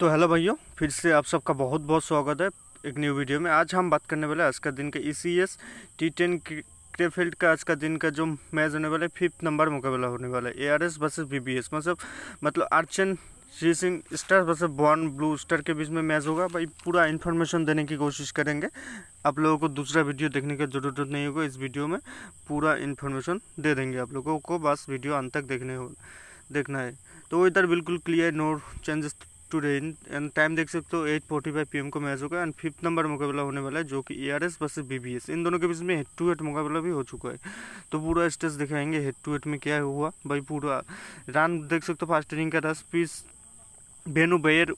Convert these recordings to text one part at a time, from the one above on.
तो हेलो भैया फिर से आप सबका बहुत बहुत स्वागत है एक न्यू वीडियो में आज हम बात करने वाले आज का दिन का E C S T ten Krefeld का आज का दिन का जो मैच होने वाला है फिफ्थ नंबर मुकाबला होने वाला है A R S versus B B S मतलब मतलब Archan Singh star versus Bonn blue star के बीच में मैच होगा भाई पूरा इन्फॉर्मेशन देने की कोशिश करेंगे आप लोगों को दूसरा वीडियो देखने की ज़रूरत नहीं होगा इस वीडियो में पूरा इन्फॉर्मेशन दे देंगे आप लोगों को बस वीडियो अंत तक देखने हो देखना है तो इधर बिल्कुल clear no changes today and time देख सकते हो एट फोर्टी फाइव पी को मैच होगा एंड फिफ्थ नंबर मुकाबला होने वाला है जो कि एआरएस आर एस बस इन दोनों के बीच में हेड टू हेड मुकाबला भी हो चुका है तो पूरा स्टेज दिखाएंगे हेड टू हेड में क्या हुआ भाई पूरा रन देख सकते हो फास्ट इनिंग का दस पीस बेनू बेयर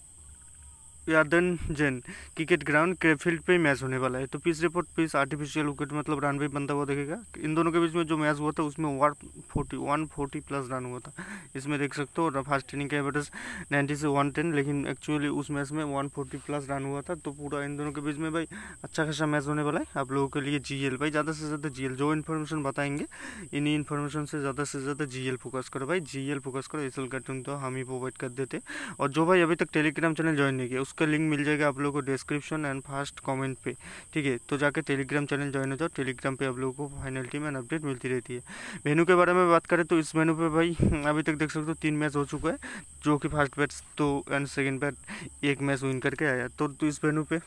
यादन जैन क्रिकेट ग्राउंड क्रेफील्ड पे मैच होने वाला है तो pitch report pitch artificial wicket मतलब रन भी बनता हुआ देखेगा इन दोनों के बीच में जो मैच हुआ था उसमें one forty one forty plus run हुआ था इसमें देख सकते हो फास्ट इनिंग का एवरेज नाइन्टी से वन टेन लेकिन एक्चुअली उस मैच में वन फोर्टी प्लस रन हुआ था तो पूरा इन दोनों के बीच में भाई अच्छा खासा मैच होने वाला है आप लोगों के लिए जी भाई ज़्यादा से ज़्यादा जी जो इन्फॉर्मेशन बताएंगे इन्हीं इन्फॉर्मेशन से ज़्यादा से ज़्यादा जी फोकस करो भाई जी फोकस करो इसल कार्टून तो हम ही प्रोवाइड कर देते और जो भाई अभी तक टेलीग्राम चैनल ज्वाइन नहीं किया उसका लिंक मिल जाएगा आप लोगों को डिस्क्रिप्शन एंड फर्स्ट कमेंट पे ठीक है तो जाके टेलीग्राम चैनल ज्वाइन हो जाओ टेलीग्राम पे आप लोगों को फाइनल टीम एंड अपडेट मिलती रहती है मेनू के बारे में बात करें तो इस मेनू पे भाई अभी तक देख सकते हो तीन मैच हो चुका है जो कि फर्स्ट बैच तो एंड सेकेंड बैट एक मैच विन करके आया तो, तो इस मेनू पर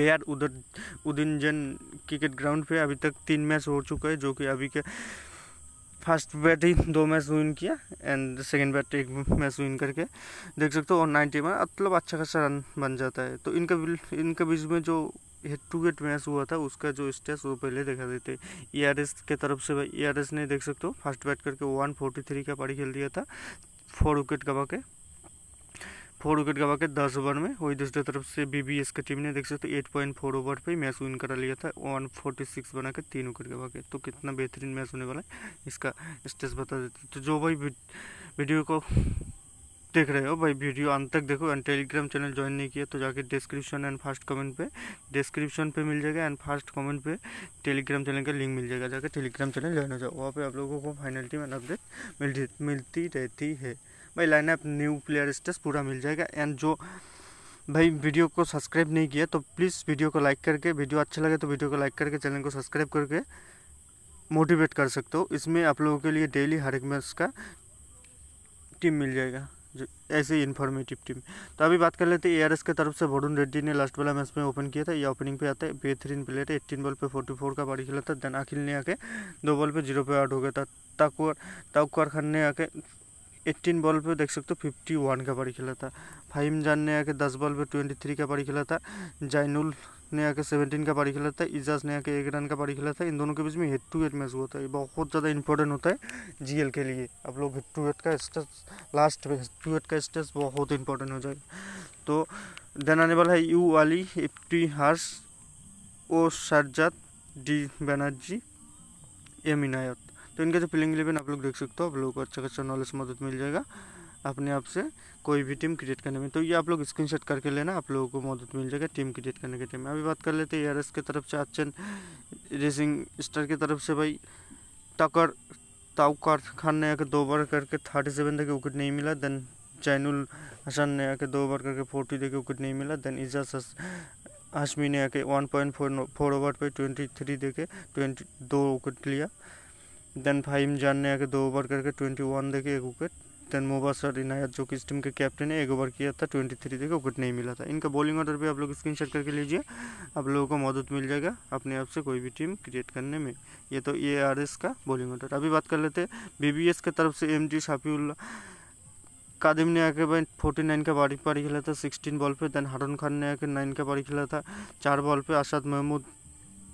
बेहार उधर उदिन जन क्रिकेट ग्राउंड पे अभी तक तीन मैच हो चुका है जो कि अभी के फर्स्ट बैट ही दो मैच विन किया एंड सेकेंड बैट एक मैच विन करके देख सकते हो और नाइन्टी में मतलब अच्छा खासा रन बन जाता है तो इनका इनके बीच में जो हेड टू हेड मैच हुआ था उसका जो स्टेस वो पहले दिखा देते ई आर एस के तरफ से भाई ई आर एस ने देख सकते हो फर्स्ट बैट करके वन फोर्टी थ्री का पारी खेल दिया था फोर विकेट गवा के फोर विकेट गवा के दस ओवर में वही दूसरी तरफ से बीबीएस की टीम ने देख सकते एट पॉइंट फोर ओवर पे मैच विन करा लिया था वन फोर्टी सिक्स बना के तीन विकेट गवा के तो कितना बेहतरीन मैच होने वाला है इसका स्टेज बता देते तो जो भाई वीडियो को देख रहे हो भाई वीडियो अंत तक देखो एंड टेलीग्राम चैनल ज्वाइन नहीं किया तो जाके डिस्क्रिप्शन एंड फर्स्ट कमेंट पे डिस्क्रिप्शन पे मिल जाएगा एंड फर्स्ट कमेंट पे टेलीग्राम चैनल का लिंक मिल जाएगा जाके टेलीग्राम चैनल ज्वाइन हो जाओ वहाँ पे आप लोगों को फाइनल टीम एंड अपडेट मिलती रहती है भाई lineup new player stats पूरा मिल जाएगा एंड जो भाई वीडियो को सब्सक्राइब नहीं किया तो प्लीज़ वीडियो को लाइक करके वीडियो अच्छा लगे तो वीडियो को लाइक करके चैनल को सब्सक्राइब करके मोटिवेट कर सकते हो इसमें आप लोगों के लिए डेली हर एक मैच का टीम मिल जाएगा जो ऐसे ही इन्फॉर्मेटिव टीम तो अभी बात कर लेते हैं एआरएस की तरफ से वरुण रेड्डी ने लास्ट वाला मैच में ओपन किया था ये ओपनिंग पे आता है बेहतरीन प्लेयर है एट्टीन बॉल पे फोर्टी फोर का पारी खेला था देन अखिल ने आके दो बॉल पे जीरो पे आउट हो गया था ताकुर ताकुआर खान ने आके एट्टीन बॉल पे देख सकते हो फिफ्टी वन का पारी खेला था फाइम जान ने आके दस बॉल पे ट्वेंटी थ्री का पारी खेला था जैनुल ने आके सेवेंटीन का पारी खेला था इजाज ने आके एक रन का पारी खेला था इन दोनों के बीच में हेड टू हेड मैच हुआ था ये बहुत ज़्यादा इंपॉर्टेंट होता है जीएल के लिए आप लोग हेड टू हेड का stage last head to head का स्टेज बहुत इंपॉर्टेंट हो जाए तो देन आने वाला है यू वाली एफ टी हर्ष ओ सरजात डी बनर्जी एम इनायत तो इनका जो प्लेइंग इलेवन आप लोग देख सकते हो आप लोगों को अच्छा खासा नॉलेज मदद मिल जाएगा अपने आप से कोई भी टीम क्रिएट करने में तो ये आप लोग शॉट करके लेना आप लोगों को मदद मिल जाएगा टीम क्रिएट करने के टाइम में अभी बात कर लेते हैं एयरस की तरफ से अच्छे रेसिंग स्टार की तरफ से भाई टकर ताउकार खान ने आकर दो बार करके थर्टी सेवन देखे विकेट नहीं मिला देन जैनुल हसन ने आके दो बार करके फोर्टी देखे विकेट नहीं मिला देन इजाज हाशमी ने आके one point four four over पे ट्वेंटी थ्री देखे ट्वेंटी दो विकेट लिया देन फाइम जान ने आके दो ओवर करके ट्वेंटी वन देखे एक विकेट देन मुबासर इनायत जो किस टीम के कैप्टन है एक ओवर किया था ट्वेंटी थ्री देखे विकेट नहीं मिला था इनका बॉलिंग ऑर्डर भी आप लोग स्क्रीन शॉट करके लीजिए आप लोगों को मदद मिल जाएगा अपने आप से कोई भी टीम क्रिएट करने में ये तो ए आर एस का बॉलिंग ऑर्डर अभी बात कर लेते हैं बी बी एस की तरफ से एम जी शाफीउल्ला कादिम ने आके भाई फोर्टी नाइन का बारी पारी खेला था सिक्सटीन बॉल पे देन हारन खान ने आके नाइन का पारी खेला था चार बॉल पे आशाद महमूद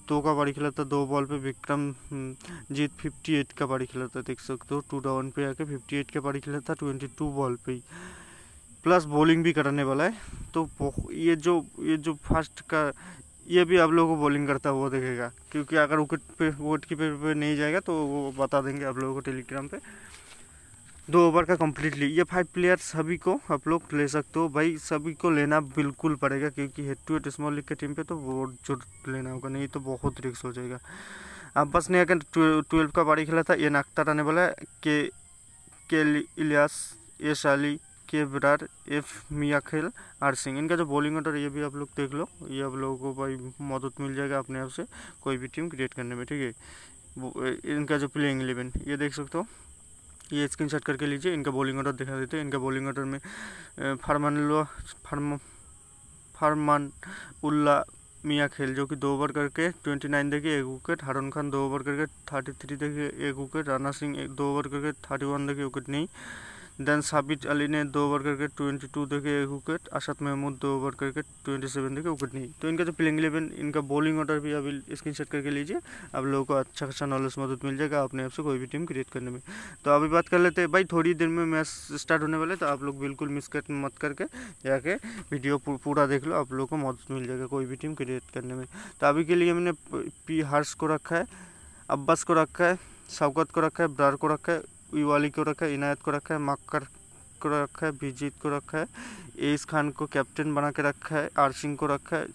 दो का खेला था दो बॉल पे Vikram hmm, Jeet fifty eight का खेला था देख सकते हो टू डाउन पे आके फिफ्टी एट का खेला था ट्वेंटी टू बॉल पे ही प्लस बॉलिंग भी कराने वाला है तो ये जो ये जो फर्स्ट का ये भी आप लोगों को बॉलिंग करता हुआ देखेगा क्योंकि अगर विकेट पे विकेट कीपर पे नहीं जाएगा तो वो बता देंगे आप लोगों को टेलीग्राम पे दो ओवर का कम्प्लीटली ये फाइव प्लेयर सभी को आप लोग ले सकते हो भाई सभी को लेना बिल्कुल पड़ेगा क्योंकि head to head small league के टीम पे तो वो जो लेना होगा नहीं तो बहुत रिक्स हो जाएगा बस ने अगर ट्वेल्व का बारी खेला था ये नाख्तर आने वाला के के इलियास ए शाली के विराट एफ मिया खेल आर सिंह इनका जो बॉलिंग ऑर्डर ये भी आप लोग देख लो ये आप लोगों को भाई मदद मिल जाएगा अपने आप से कोई भी टीम क्रिएट करने में ठीक है इनका जो प्लेइंग इलेवन ये देख सकते हो ये स्क्रीन शॉट करके लीजिए इनका बॉलिंग ऑर्डर दिखा देते हैं इनका बॉलिंग ऑर्डर में फरमान फरम फरमान उल्ला मियाँ खेल जो कि दो ओवर करके ट्वेंटी नाइन देखे एक विकेट हारून खान दो ओवर करके थर्टी थ्री देखे एक विकेट राना सिंह एक दो ओवर करके थर्टी वन देखे विकेट नहीं देन साबित अली ने दो ओवर करके ट्वेंटी टू देखे एक विकेट अशद महमूद दो ओवर करके ट्वेंटी सेवन देखे विकेट नहीं तो इनका जो प्लेइंग इलेवन इनका बॉलिंग ऑर्डर भी अभी स्क्रीन शॉट करके लीजिए आप लोगों को अच्छा खासा नॉलेज मदद मिल जाएगा अपने आप से कोई भी टीम क्रिएट करने में तो अभी बात कर लेते हैं भाई थोड़ी देर में मैच स्टार्ट होने वाले तो आप लोग बिल्कुल मिस कर मत करके जाके वीडियो पूरा देख लो आप लोगों को मदद मिल जाएगा कोई भी टीम क्रिएट करने में तो अभी के लिए हमने पी हर्ष को रखा है अब्बास को रखा है शवकत को रखा है ब्रार को रखा है वाली को रखा है इनायत को रखा है मक्कर को रखा है अभिजीत को रखा है एस खान को कैप्टन बना के रखा है आर सिंह को रखा है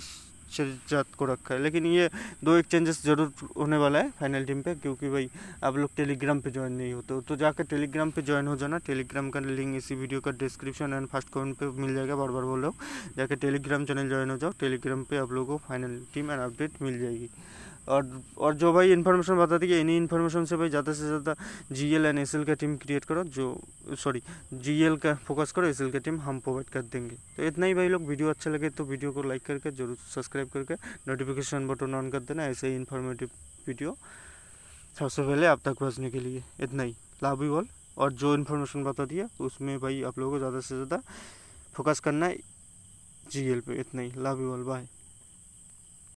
शिरजात को रखा है लेकिन ये दो एक चेंजेस जरूर होने वाला है फाइनल टीम पे क्योंकि भाई आप लोग टेलीग्राम पे ज्वाइन नहीं होते हो तो जाकर टेलीग्राम पे ज्वाइन हो जाना टेलीग्राम का लिंक इसी वीडियो का डिस्क्रिप्शन एंड फर्स्ट कमेंट पर मिल जाएगा बार बार बोलो जाकर टेलीग्राम चैनल ज्वाइन हो जाओ टेलीग्राम पर आप लोगों को फाइनल टीम एंड अपडेट मिल जाएगी और और जो भाई इन्फॉर्मेशन बताती कि इन्हीं इन्फॉर्मेशन से भाई ज़्यादा से ज़्यादा G L and S L का टीम क्रिएट करो जो सॉरी जी एल का फोकस करो एस एल का टीम हम प्रोवाइड कर देंगे तो इतना ही भाई लोग वीडियो अच्छा लगे तो वीडियो को लाइक करके जरूर सब्सक्राइब करके नोटिफिकेशन बटन ऑन कर देना ऐसे ही इन्फॉर्मेटिव वीडियो सबसे पहले आप तक पहुँचने के लिए इतना ही लाभ ऑल और जो इन्फॉर्मेशन बता दिया उसमें भाई आप लोगों को ज़्यादा से ज़्यादा फोकस करना है जी एल पे इतना ही लाभ ऑल बाय